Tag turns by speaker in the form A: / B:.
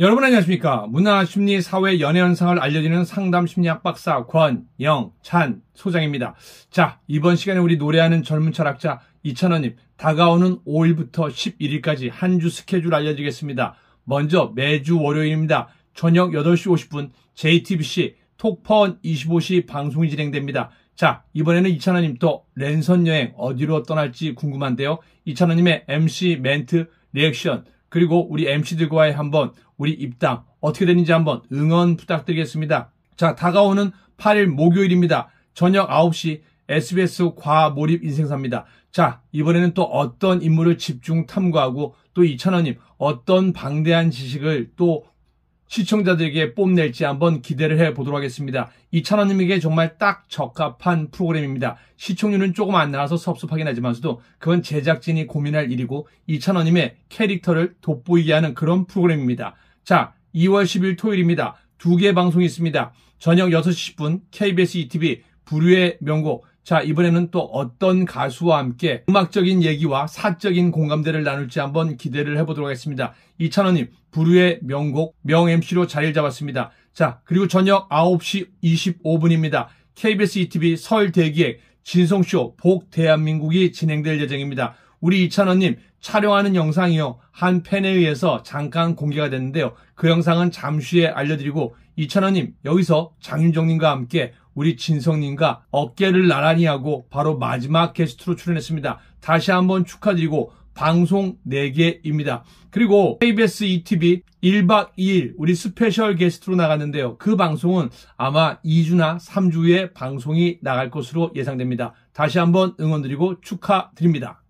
A: 여러분 안녕하십니까. 문화, 심리, 사회, 연애 현상을 알려주는 상담 심리학 박사 권영찬 소장입니다. 자, 이번 시간에 우리 노래하는 젊은 철학자 이찬원님 다가오는 5일부터 11일까지 한 주 스케줄 알려드리겠습니다. 먼저 매주 월요일입니다. 저녁 8시 50분 JTBC 톡펀 25시 방송이 진행됩니다. 자, 이번에는 이찬원님 또 랜선 여행 어디로 떠날지 궁금한데요. 이찬원님의 MC 멘트 리액션 그리고 우리 MC들과의 한번 우리 입당 어떻게 되는지 한번 응원 부탁드리겠습니다. 자, 다가오는 8일 목요일입니다. 저녁 9시 SBS 과몰입 인생사입니다. 자, 이번에는 또 어떤 인물을 집중 탐구하고 또 이찬원님 어떤 방대한 지식을 또 시청자들에게 뽐낼지 한번 기대를 해보도록 하겠습니다. 이찬원님에게 정말 딱 적합한 프로그램입니다. 시청률은 조금 안 나와서 섭섭하긴 하지만서도 그건 제작진이 고민할 일이고 이찬원님의 캐릭터를 돋보이게 하는 그런 프로그램입니다. 자, 2월 10일 토요일입니다. 두 개 방송이 있습니다. 저녁 6시 10분 KBS ETV 부류의 명곡 자, 이번에는 또 어떤 가수와 함께 음악적인 얘기와 사적인 공감대를 나눌지 한번 기대를 해보도록 하겠습니다. 이찬원님, 부르의 명곡, 명 MC로 자리를 잡았습니다. 자, 그리고 저녁 9시 25분입니다. KBS ETV 설 대기획 진성쇼 복 대한민국이 진행될 예정입니다. 우리 이찬원님 촬영하는 영상이요. 한 팬에 의해서 잠깐 공개가 됐는데요. 그 영상은 잠시 후에 알려드리고 이찬원님 여기서 장윤정님과 함께 우리 진성님과 어깨를 나란히 하고 바로 마지막 게스트로 출연했습니다. 다시 한번 축하드리고 방송 4개입니다. 그리고 KBS ETV 1박 2일 우리 스페셜 게스트로 나갔는데요. 그 방송은 아마 2주나 3주 후에 방송이 나갈 것으로 예상됩니다. 다시 한번 응원드리고 축하드립니다.